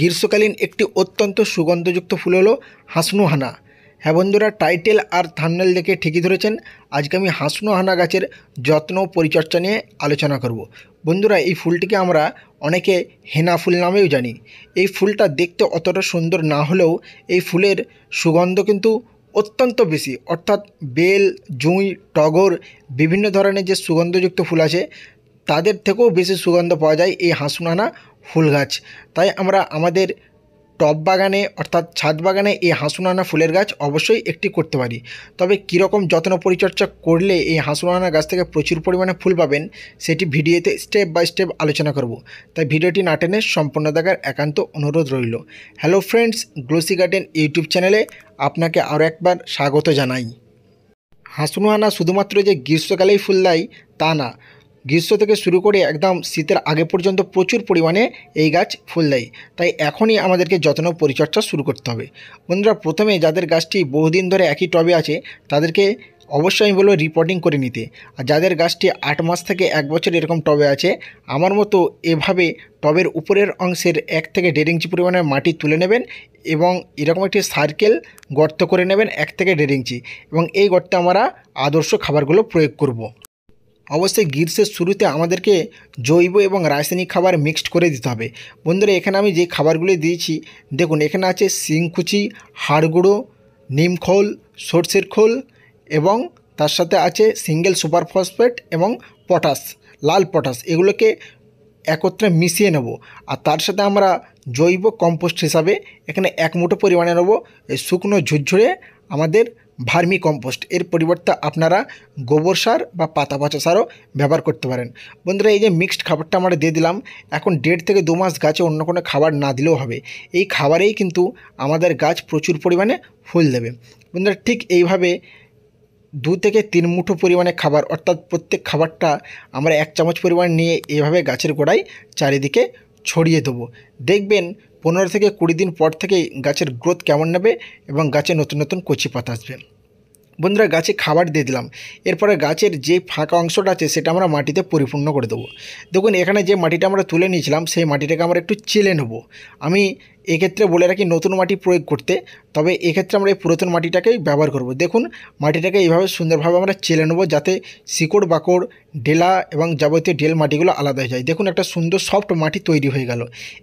গ্রীষ্মকালীন একটি অত্যন্ত সুগন্ধযুক্ত ফুল হলো হাসনুহানা হ্যাঁ বন্ধুরা টাইটেল আর থামনেল দেখে ঠিকই ধরেছেন আজকে আমি হাসনুহানা গাছের যত্ন পরিচর্যা নিয়ে আলোচনা করব। বন্ধুরা এই ফুলটিকে আমরা অনেকে হেনা ফুল নামেও জানি এই ফুলটা দেখতে অতটা সুন্দর না হলেও এই ফুলের সুগন্ধ কিন্তু অত্যন্ত বেশি অর্থাৎ বেল জুঁই টগর বিভিন্ন ধরনের যে সুগন্ধযুক্ত ফুল আছে তাদের থেকেও বেশি সুগন্ধ পাওয়া যায় এই হাঁসুনানা ফুল গাছ তাই আমরা আমাদের টব বাগানে অর্থাৎ ছাদ বাগানে এই হাঁসুনানা ফুলের গাছ অবশ্যই একটি করতে পারি তবে কীরকম যত্ন পরিচর্যা করলে এই হাঁসুনানা গাছ থেকে প্রচুর পরিমাণে ফুল পাবেন সেটি ভিডিওতে স্টেপ বাই স্টেপ আলোচনা করব তাই ভিডিওটি না টেনে সম্পূর্ণ দেখার একান্ত অনুরোধ রইল hello friends Glossy Garden YouTube চ্যানেলে আপনাকে আরও একবার স্বাগত জানাই হাঁসুনানা শুধুমাত্র যে গ্রীষ্মকালেই ফুল দেয় তা না গ্রীষ্ম থেকে শুরু করে একদম শীতের আগে পর্যন্ত প্রচুর পরিমাণে এই গাছ ফুল দেয় তাই এখনই আমাদেরকে যত্ন পরিচর্যা শুরু করতে হবে বন্ধুরা প্রথমে যাদের গাছটি বহুদিন ধরে একই টবে আছে তাদেরকে অবশ্যই আমি বলবো রিপোর্টিং করে নিতে আর যাদের গাছটি আট মাস থেকে এক বছর এরকম টবে আছে আমার মতো এভাবে টবের উপরের অংশের এক থেকে দেড় ইঞ্চি পরিমাণে মাটি তুলে নেবেন এবং এরকম একটি সার্কেল গর্ত করে নেবেন এক থেকে দেড় ইঞ্চি এবং এই গর্তে আমরা আদর্শ খাবারগুলো প্রয়োগ করব। অবশ্যই গ্রীষ্মের শুরুতে আমাদেরকে জৈব এবং রাসায়নিক খাবার মিক্সড করে দিতে হবে বন্ধুরা এখানে আমি যে খাবারগুলি দিয়েছি দেখুন এখানে আছে শিংকুচি হাড়গুঁড়ো নিমখোল সর্ষের খোল এবং তার সাথে আছে সিঙ্গেল সুপার ফসফেট এবং পটাশ লাল পটাশ এগুলোকে একত্রে মিশিয়ে নেব আর তার সাথে আমরা জৈব কম্পোস্ট হিসাবে এখানে এক মুঠো পরিমাণে নেব এই শুকনো ঝুরঝুরে আমাদের ভার্মি কম্পোস্ট এর পরিবর্তে আপনারা গোবর সার বা পাতা পচা সারও ব্যবহার করতে পারেন বন্ধুরা এই যে মিক্সড খাবারটা আমরা দিয়ে দিলাম এখন দেড় থেকে দু মাস গাছে অন্য কোনো খাবার না দিলেও হবে এই খাবারেই কিন্তু আমাদের গাছ প্রচুর পরিমাণে ফুল দেবে বন্ধুরা ঠিক এইভাবে দু থেকে তিন মুঠো পরিমাণে খাবার অর্থাৎ প্রত্যেক খাবারটা আমরা এক চামচ পরিমাণ নিয়ে এইভাবে গাছের গোড়ায় চারিদিকে ছড়িয়ে দেবো দেখবেন পনেরো থেকে কুড়ি দিন পর থেকেই গাছের গ্রোথ কেমন নেবে এবং গাছে নতুন নতুন কচি পাতা আসবে বন্ধুরা গাছে খাবার দিয়ে দিলাম এরপরে গাছের যে ফাঁকা অংশটা আছে সেটা আমরা মাটিতে পরিপূর্ণ করে দেবো দেখুন এখানে যে মাটিটা আমরা তুলে নিয়েছিলাম সেই মাটিটাকে আমরা একটু চেলে নেব আমি এক্ষেত্রে বলে রাখি নতুন মাটি প্রয়োগ করতে তবে এক্ষেত্রে আমরা এই পুরাতন মাটিটাকেই ব্যবহার করব দেখুন মাটিটাকে এইভাবে সুন্দরভাবে আমরা চেলে নেবো যাতে শিকড় বাকড় ডেলা এবং যাবতীয় ডেল মাটিগুলো আলাদা হয়ে যায় দেখুন একটা সুন্দর সফট মাটি তৈরি হয়ে গেল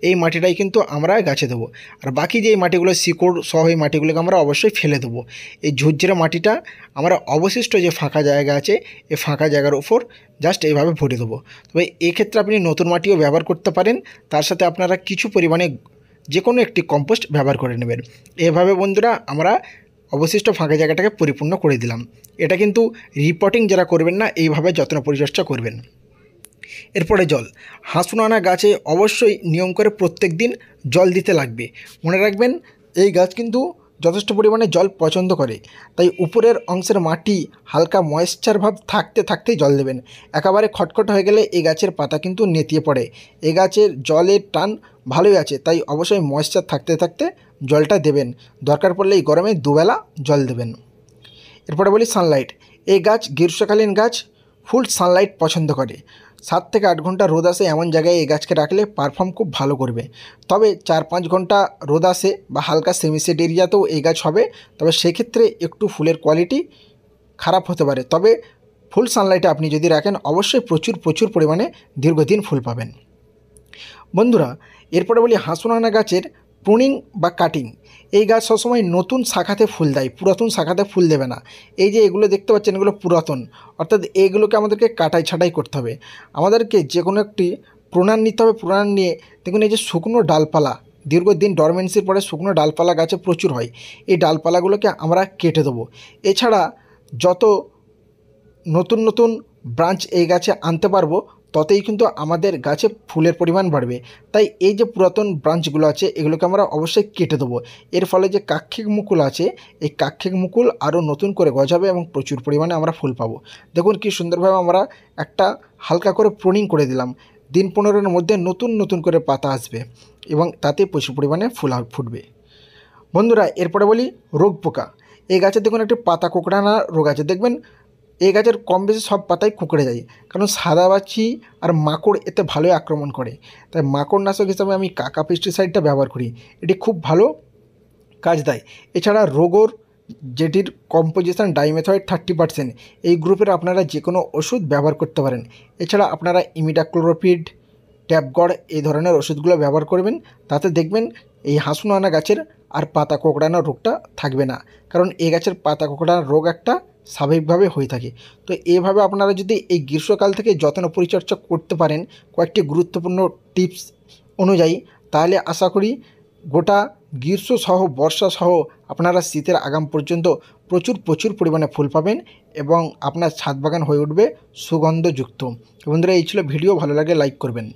এই মাটিটাই কিন্তু আমরা গাছে দেবো আর বাকি যে মাটিগুলো শিকড় সহ এই মাটিগুলোকে আমরা অবশ্যই ফেলে দেবো এই ঝুরঝুরে মাটিটা আমরা অবশিষ্ট যে ফাঁকা জায়গা আছে এই ফাঁকা জায়গার উপর জাস্ট এইভাবে ভরে দেবো তবে এক্ষেত্রে আপনি নতুন মাটিও ব্যবহার করতে পারেন তার সাথে আপনারা কিছু পরিমাণে যে কোনো একটি কম্পোস্ট ব্যবহার করে নেবেন এভাবে বন্ধুরা আমরা অবশিষ্ট ফাঁকা জায়গাটাকে পরিপূর্ণ করে দিলাম এটা কিন্তু রিপোর্টিং যারা করবেন না এইভাবে যত্ন পরিচর্যা করবেন এরপরে জল হাঁসুনানা গাছে অবশ্যই নিয়ম করে প্রত্যেক দিন জল দিতে লাগবে মনে রাখবেন এই গাছ কিন্তু যথেষ্ট পরিমাণে জল পছন্দ করে তাই উপরের অংশের মাটি হালকা ময়েশ্চার ভাব থাকতে থাকতেই জল দেবেন একেবারে খটখট হয়ে গেলে এই গাছের পাতা কিন্তু নেতিয়ে পড়ে এ গাছের জলের টান ভালোই আছে তাই অবশ্যই ময়েশ্চার থাকতে থাকতে জলটা দেবেন দরকার পড়লে এই গরমে দুবেলা জল দেবেন এরপরে বলি সানলাইট এই গাছ গ্রীষ্মকালীন গাছ ফুল সানলাইট পছন্দ করে সাত থেকে আট ঘন্টা রোদ আসে এমন জায়গায় এই গাছকে রাখলে পারফর্ম খুব ভালো করবে তবে চার পাঁচ ঘন্টা রোদ আসে বা হালকা সেমিসেড এরিয়াতেও এই গাছ হবে তবে সেক্ষেত্রে একটু ফুলের কোয়ালিটি খারাপ হতে পারে তবে ফুল সানলাইটে আপনি যদি রাখেন অবশ্যই প্রচুর প্রচুর পরিমাণে দীর্ঘদিন ফুল পাবেন বন্ধুরা এরপরে বলি হাঁসুনানা গাছের প্রুনিং বা কাটিং এই গাছ সবসময় নতুন শাখাতে ফুল দেয় পুরাতন শাখাতে ফুল দেবে না এই যে এগুলো দেখতে পাচ্ছেন এগুলো পুরাতন অর্থাৎ এইগুলোকে আমাদেরকে কাটাই ছাটাই করতে হবে আমাদেরকে যে কোনো একটি প্রণান নিতে হবে প্রণান নিয়ে দেখুন এই যে শুকনো ডালপালা দীর্ঘদিন ডরমেন্সির পরে শুকনো ডালপালা গাছে প্রচুর হয় এই ডালপালাগুলোকে আমরা কেটে দেবো এছাড়া যত নতুন নতুন ব্রাঞ্চ এই গাছে আনতে পারবো ততই কিন্তু আমাদের গাছে ফুলের পরিমাণ বাড়বে তাই এই যে পুরাতন ব্রাঞ্চগুলো আছে এগুলোকে আমরা অবশ্যই কেটে দেবো এর ফলে যে কাক্ষিক মুকুল আছে এই কাক্ষিক মুকুল আরও নতুন করে গজাবে এবং প্রচুর পরিমাণে আমরা ফুল পাবো দেখুন কি সুন্দরভাবে আমরা একটা হালকা করে প্রুনিং করে দিলাম দিন পনেরোর মধ্যে নতুন নতুন করে পাতা আসবে এবং তাতে প্রচুর পরিমাণে ফুল ফুটবে বন্ধুরা এরপরে বলি রোগ পোকা এই গাছে দেখুন একটি পাতা কোকড়ানা রোগ আছে দেখবেন এই গাছের কম বেশি সব পাতাই কুকড়ে যায় কারণ সাদাবাছি আর মাকড় এতে ভালোই আক্রমণ করে তাই মাকড় নাশক হিসাবে আমি কাকা পেস্টিসাইডটা ব্যবহার করি এটি খুব ভালো কাজ দেয় এছাড়া রোগর যেটির কম্পোজিশান ডাইমেথয়েড থার্টি পার্সেন্ট এই গ্রুপের আপনারা যে কোনো ওষুধ ব্যবহার করতে পারেন এছাড়া আপনারা ইমিডাক্লোরোপিড ট্যাপগড় এই ধরনের ওষুধগুলো ব্যবহার করবেন তাতে দেখবেন এই হাঁসুনানা গাছের আর পাতা কোকড়ানোর রোগটা থাকবে না কারণ এই গাছের পাতা কোকড়ানোর রোগ একটা স্বাভাবিকভাবে হয়ে থাকে তো এভাবে আপনারা যদি এই গ্রীষ্মকাল থেকে যত্ন পরিচর্যা করতে পারেন কয়েকটি গুরুত্বপূর্ণ টিপস অনুযায়ী তাহলে আশা করি গোটা গ্রীষ্মসহ বর্ষাসহ আপনারা শীতের আগাম পর্যন্ত প্রচুর প্রচুর পরিমাণে ফুল পাবেন এবং আপনার ছাদ বাগান হয়ে উঠবে সুগন্ধযুক্ত বন্ধুরা এই ছিল ভিডিও ভালো লাগে লাইক করবেন